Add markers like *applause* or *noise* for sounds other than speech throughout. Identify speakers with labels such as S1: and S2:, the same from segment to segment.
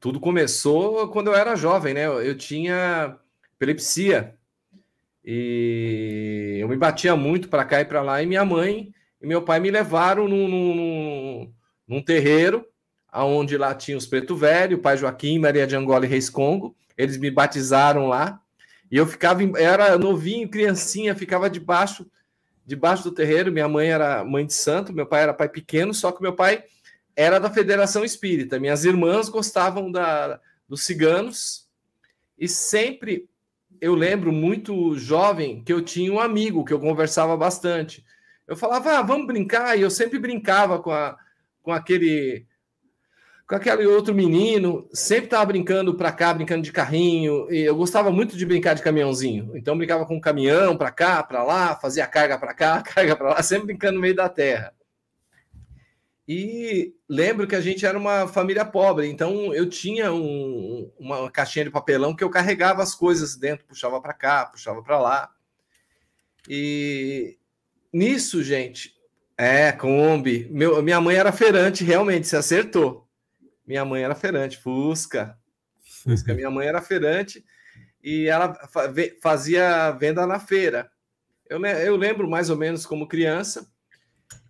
S1: Tudo começou quando eu era jovem, né? Eu tinha epilepsia. E eu me batia muito para cá e para lá. E minha mãe e meu pai me levaram num, num, num terreiro, aonde lá tinha os Preto Velho, o pai Joaquim, Maria de Angola e Reis Congo. Eles me batizaram lá. E eu ficava, era novinho, criancinha, ficava debaixo debaixo do terreiro. Minha mãe era mãe de santo, meu pai era pai pequeno, só que meu pai era da Federação Espírita. Minhas irmãs gostavam da, dos ciganos e sempre eu lembro muito jovem que eu tinha um amigo que eu conversava bastante. Eu falava, ah, vamos brincar, e eu sempre brincava com, a, com aquele com aquele outro menino, sempre estava brincando para cá, brincando de carrinho, e eu gostava muito de brincar de caminhãozinho. Então brincava com o caminhão para cá, para lá, fazia carga para cá, *laughs* carga para lá, sempre brincando no meio da terra. E lembro que a gente era uma família pobre, então eu tinha um, uma caixinha de papelão que eu carregava as coisas dentro, puxava para cá, puxava para lá. E nisso, gente, é, Kombi. Meu, minha mãe era feirante, realmente, você acertou. Minha mãe era feirante, Fusca. Fusca, minha mãe era feirante e ela fazia venda na feira. Eu, eu lembro mais ou menos como criança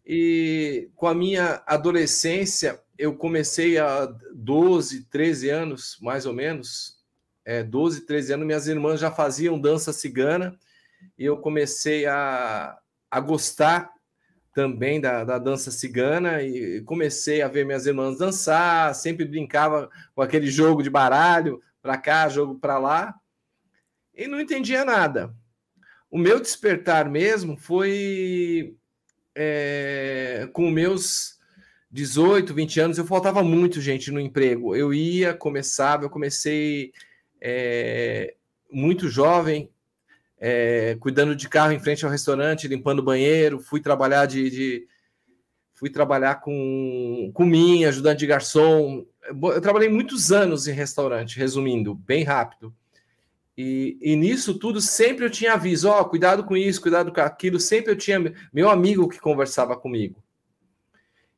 S1: e com a minha adolescência, eu comecei a 12, 13 anos, mais ou menos, é, 12, 13 anos, minhas irmãs já faziam dança cigana e eu comecei a, a gostar também da, da dança cigana e comecei a ver minhas irmãs dançar, sempre brincava com aquele jogo de baralho, para cá, jogo para lá, e não entendia nada. O meu despertar mesmo foi é, com meus 18, 20 anos, eu faltava muito, gente, no emprego. Eu ia, começava, eu comecei é, muito jovem, é, cuidando de carro em frente ao restaurante, limpando banheiro, fui trabalhar de, de fui trabalhar com, com mim, ajudante de garçom. Eu trabalhei muitos anos em restaurante, resumindo, bem rápido. E, e, nisso tudo sempre eu tinha aviso, ó, oh, cuidado com isso, cuidado com aquilo, sempre eu tinha meu amigo que conversava comigo.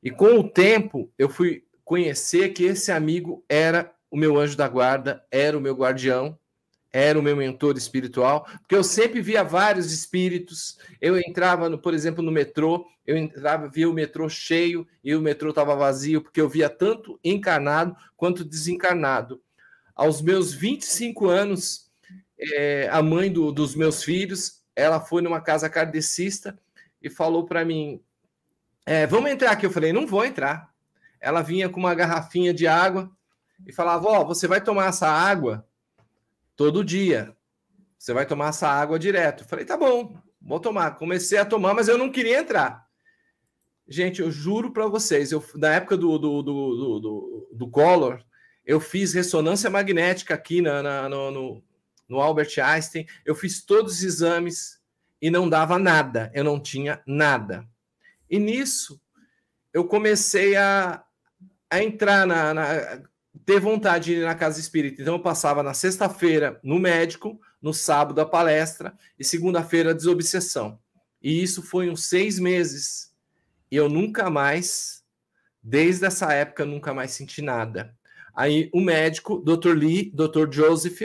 S1: E com o tempo eu fui conhecer que esse amigo era o meu anjo da guarda, era o meu guardião, era o meu mentor espiritual, porque eu sempre via vários espíritos. Eu entrava, no, por exemplo, no metrô, eu entrava, via o metrô cheio e o metrô estava vazio, porque eu via tanto encarnado quanto desencarnado. Aos meus 25 anos, é, a mãe do, dos meus filhos, ela foi numa casa cardecista e falou para mim: é, Vamos entrar aqui. Eu falei: Não vou entrar. Ela vinha com uma garrafinha de água e falava: Ó, oh, você vai tomar essa água todo dia. Você vai tomar essa água direto. Eu falei: Tá bom, vou tomar. Comecei a tomar, mas eu não queria entrar. Gente, eu juro para vocês, eu, na época do, do, do, do, do Collor, eu fiz ressonância magnética aqui na, na no, no, no Albert Einstein. Eu fiz todos os exames e não dava nada, eu não tinha nada. E nisso eu comecei a, a entrar na, na ter vontade de ir na casa espírita. Então eu passava na sexta-feira no médico, no sábado a palestra e segunda-feira desobsessão. E isso foi uns seis meses. E eu nunca mais, desde essa época, nunca mais senti nada. Aí o médico, Dr. Lee, Dr. Joseph,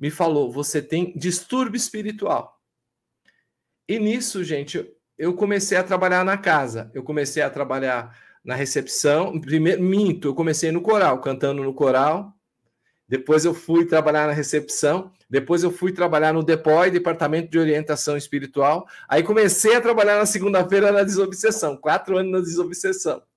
S1: me falou: você tem distúrbio espiritual. E nisso, gente, eu comecei a trabalhar na casa, eu comecei a trabalhar na recepção. Primeiro, minto, eu comecei no coral, cantando no coral. Depois eu fui trabalhar na recepção, depois eu fui trabalhar no DEPOI, Departamento de Orientação Espiritual. Aí comecei a trabalhar na segunda-feira na desobsessão, quatro anos na desobsessão.